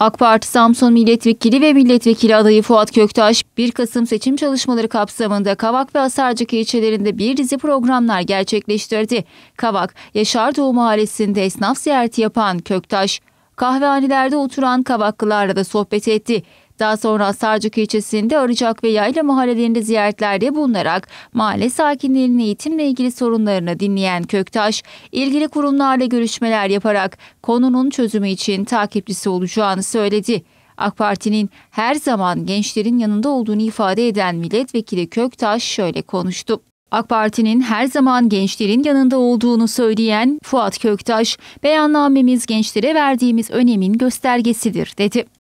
AK Parti Samsun Milletvekili ve Milletvekili adayı Fuat Köktaş, 1 Kasım seçim çalışmaları kapsamında Kavak ve Asarcık ilçelerinde bir dizi programlar gerçekleştirdi. Kavak, Yaşar Doğu Mahallesi'nde esnaf ziyareti yapan Köktaş, kahvehanelerde oturan Kavaklılarla da sohbet etti. Daha sonra Sarcık ilçesinde Arıcak ve Yayla mahallelerinde ziyaretlerde bulunarak mahalle sakinlerinin eğitimle ilgili sorunlarını dinleyen Köktaş, ilgili kurumlarla görüşmeler yaparak konunun çözümü için takipçisi olacağını söyledi. AK Parti'nin her zaman gençlerin yanında olduğunu ifade eden milletvekili Köktaş şöyle konuştu. AK Parti'nin her zaman gençlerin yanında olduğunu söyleyen Fuat Köktaş, beyannamemiz gençlere verdiğimiz önemin göstergesidir dedi.